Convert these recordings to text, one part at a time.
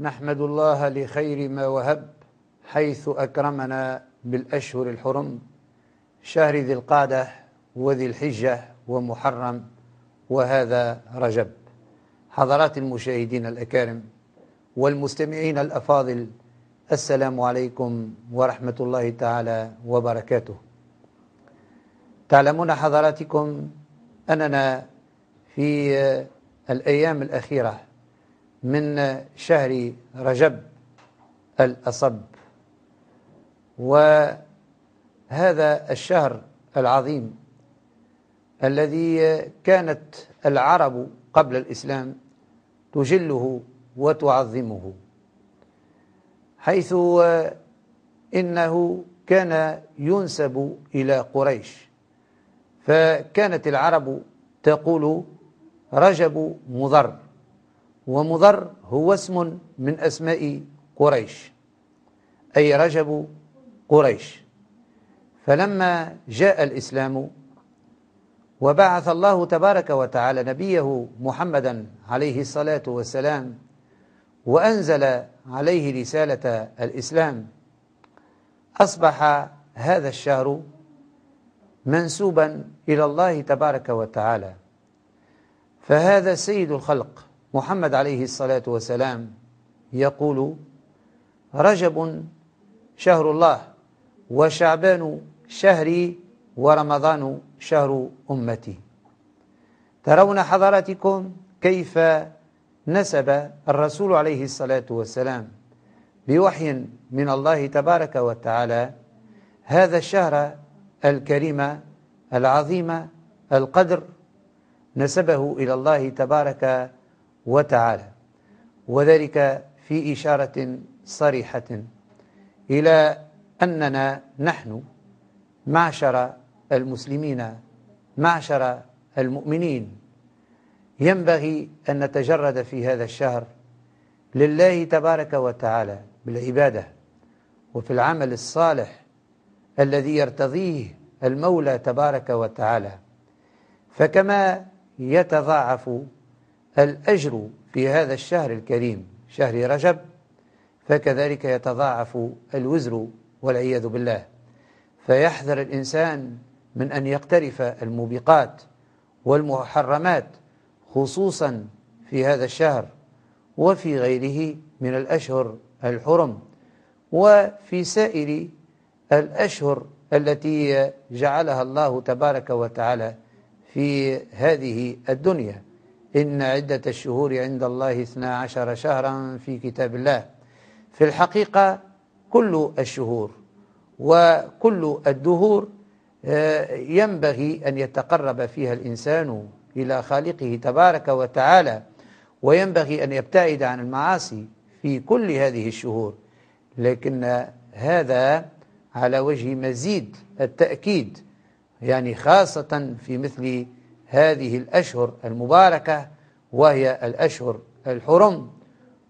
نحمد الله لخير ما وهب حيث أكرمنا بالأشهر الحرم شهر ذي القعدة وذي الحجة ومحرم وهذا رجب حضرات المشاهدين الأكارم والمستمعين الأفاضل السلام عليكم ورحمة الله تعالى وبركاته تعلمون حضراتكم أننا في الأيام الأخيرة من شهر رجب الأصب وهذا الشهر العظيم الذي كانت العرب قبل الإسلام تجله وتعظمه حيث إنه كان ينسب إلى قريش فكانت العرب تقول رجب مضر ومضر هو اسم من أسماء قريش أي رجب قريش فلما جاء الإسلام وبعث الله تبارك وتعالى نبيه محمدا عليه الصلاة والسلام وأنزل عليه رسالة الإسلام أصبح هذا الشهر منسوبا إلى الله تبارك وتعالى فهذا سيد الخلق محمد عليه الصلاة والسلام يقول رجب شهر الله وشعبان شهري ورمضان شهر أمتي ترون حضراتكم كيف نسب الرسول عليه الصلاة والسلام بوحي من الله تبارك وتعالى هذا الشهر الكريم العظيم القدر نسبه إلى الله تبارك وتعالى وذلك في إشارة صريحة إلى أننا نحن معشر المسلمين معشر المؤمنين ينبغي أن نتجرد في هذا الشهر لله تبارك وتعالى بالعبادة وفي العمل الصالح الذي يرتضيه المولى تبارك وتعالى فكما يتضاعف الأجر في هذا الشهر الكريم شهر رجب فكذلك يتضاعف الوزر والعياذ بالله فيحذر الإنسان من أن يقترف الموبقات والمحرمات خصوصا في هذا الشهر وفي غيره من الأشهر الحرم وفي سائر الأشهر التي جعلها الله تبارك وتعالى في هذه الدنيا إن عدة الشهور عند الله اثنا عشر شهرا في كتاب الله في الحقيقة كل الشهور وكل الدهور آه، ينبغي أن يتقرب فيها الإنسان إلى خالقه تبارك وتعالى وينبغي أن يبتعد عن المعاصي في كل هذه الشهور لكن هذا على وجه مزيد التأكيد يعني خاصة في مثل هذه الأشهر المباركة وهي الأشهر الحرم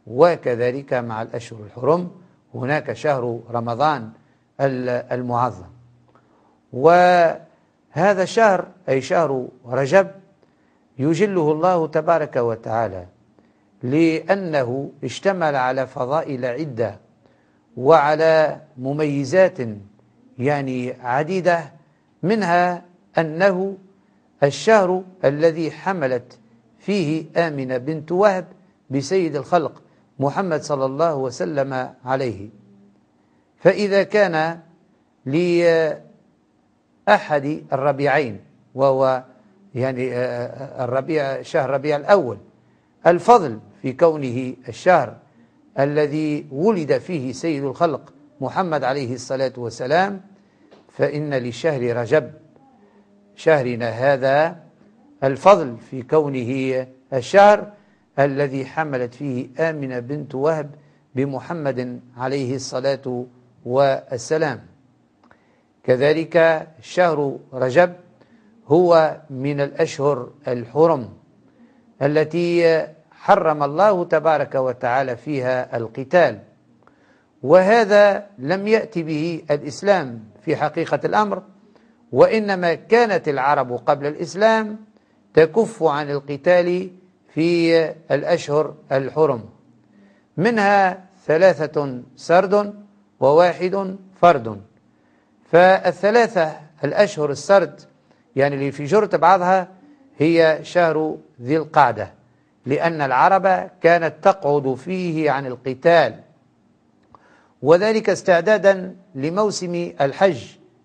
وكذلك مع الأشهر الحرم هناك شهر رمضان المعظم وهذا الشهر أي شهر رجب يجله الله تبارك وتعالى لأنه اشتمل على فضائل عدة وعلى مميزات يعني عديدة منها أنه الشهر الذي حملت فيه آمنة بنت وهب بسيد الخلق محمد صلى الله وسلم عليه فإذا كان لأحد الربيعين وهو يعني آه، آه، الربيع شهر ربيع الأول الفضل في كونه الشهر الذي ولد فيه سيد الخلق محمد عليه الصلاة والسلام فإن لشهر رجب شهرنا هذا الفضل في كونه الشهر الذي حملت فيه آمنة بنت وهب بمحمد عليه الصلاة والسلام كذلك شهر رجب هو من الأشهر الحرم التي حرم الله تبارك وتعالى فيها القتال وهذا لم يأتي به الإسلام في حقيقة الأمر وإنما كانت العرب قبل الإسلام تكف عن القتال في الأشهر الحرم منها ثلاثة سرد وواحد فرد فالثلاثة الأشهر السرد يعني اللي في جرت بعضها هي شهر ذي القعدة لأن العرب كانت تقعد فيه عن القتال وذلك استعدادا لموسم الحج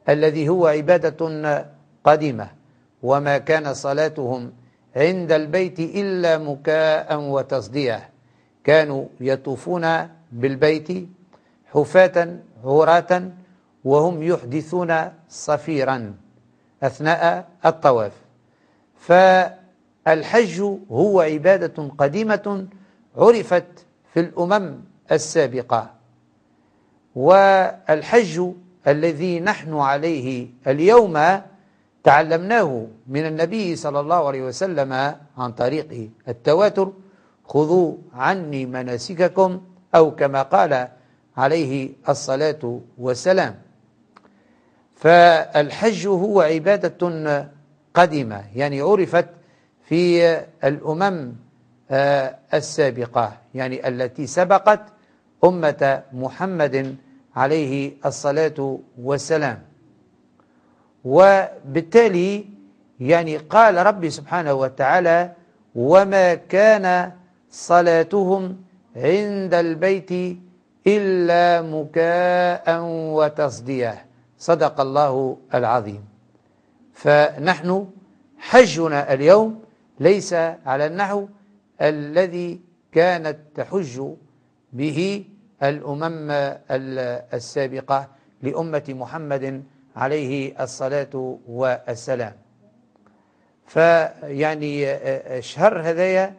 الذي هو عبادة قديمة وما كان صلاتهم عند البيت إلا مكاء وتصدية كانوا يطوفون بالبيت حفاة عراة وهم يحدثون صفيرا أثناء الطواف فالحج هو عبادة قديمة عرفت في الأمم السابقة والحج الذي نحن عليه اليوم تعلمناه من النبي صلى الله عليه وسلم عن طريق التواتر خذوا عني مناسككم أو كما قال عليه الصلاة والسلام فالحج هو عبادة قديمة يعني عرفت في الأمم آه، السابقة يعني التي سبقت أمة محمد عليه الصلاة والسلام وبالتالي يعني قال ربي سبحانه وتعالى وما كان صلاتهم عند البيت إلا مكاء وتصدية صدق الله العظيم فنحن حجنا اليوم ليس على النحو الذي كانت تحج به الأمم السابقة لأمة محمد عليه الصلاة والسلام فيعني آه، آه، الشهر هذايا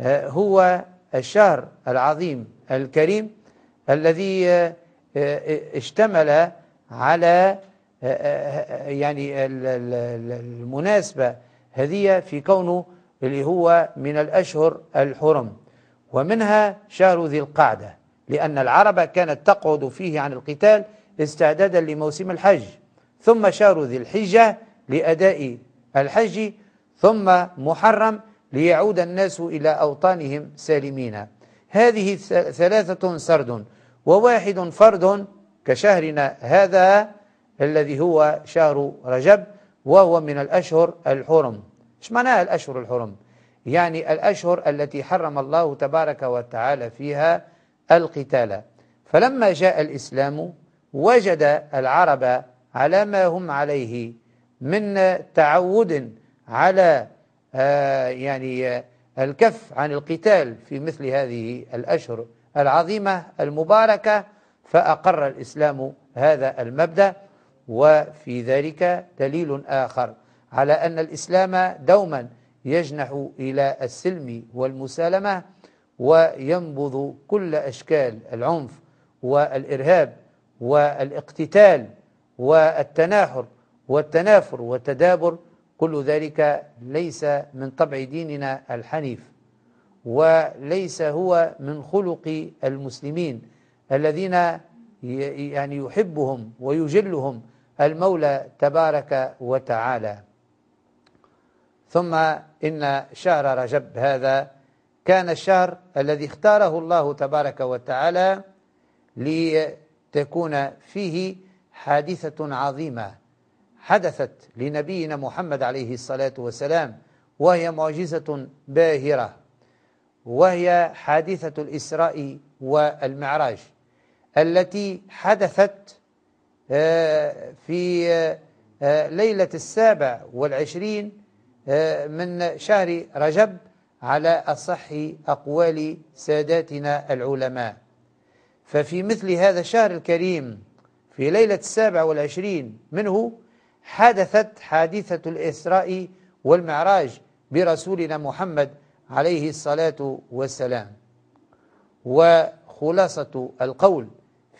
آه، هو الشهر العظيم الكريم الذي اشتمل على يعني المناسبة هذه في كونه اللي هو من الأشهر الحرم ومنها شهر ذي القعدة لأن العرب كانت تقعد فيه عن القتال استعدادا لموسم الحج ثم شهر ذي الحجة لأداء الحج ثم محرم ليعود الناس إلى أوطانهم سالمين هذه ثلاثة سرد وواحد فرد كشهرنا هذا الذي هو شهر رجب وهو من الأشهر الحرم ما معناها الأشهر الحرم؟ يعني الأشهر التي حرم الله تبارك وتعالى فيها القتال فلما جاء الإسلام وجد العرب على ما هم عليه من تعود على آه، يعني آه، الكف عن القتال في مثل هذه الأشهر العظيمة المباركة فأقر الإسلام هذا المبدأ وفي ذلك دليل آخر على أن الإسلام دوما يجنح إلى السلم والمسالمة وينبذ كل أشكال العنف والإرهاب والاقتتال والتناحر والتنافر والتدابر كل ذلك ليس من طبع ديننا الحنيف وليس هو من خلق المسلمين الذين يعني يحبهم ويجلهم المولى تبارك وتعالى ثم إن شهر رجب هذا كان الشهر الذي اختاره الله تبارك وتعالى لتكون فيه حادثة عظيمة حدثت لنبينا محمد عليه الصلاة والسلام وهي معجزة باهرة وهي حادثة الإسراء والمعراج التي حدثت آه، في آه، ليلة السابع والعشرين آه، من شهر رجب على أصح أقوال ساداتنا العلماء ففي مثل هذا الشهر الكريم في ليلة السابع والعشرين منه حدثت حادثة الإسراء والمعراج برسولنا محمد عليه الصلاة والسلام وخلاصة القول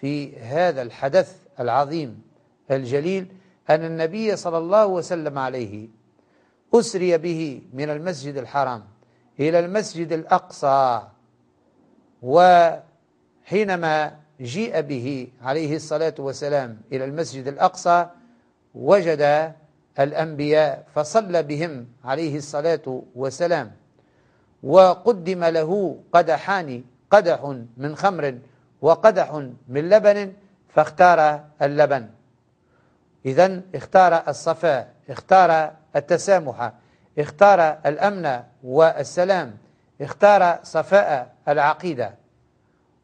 في هذا الحدث العظيم الجليل أن النبي صلى الله وسلم عليه أسري به من المسجد الحرام إلى المسجد الأقصى وحينما جيء به عليه الصلاة والسلام إلى المسجد الأقصى وجد الأنبياء فصلى بهم عليه الصلاة والسلام وقدم له قدحان قدح من خمر وقدح من لبن فاختار اللبن إذا اختار الصفاء اختار التسامح اختار الأمن والسلام اختار صفاء العقيدة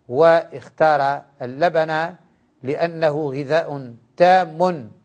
واختار اللبن لأنه غذاء تام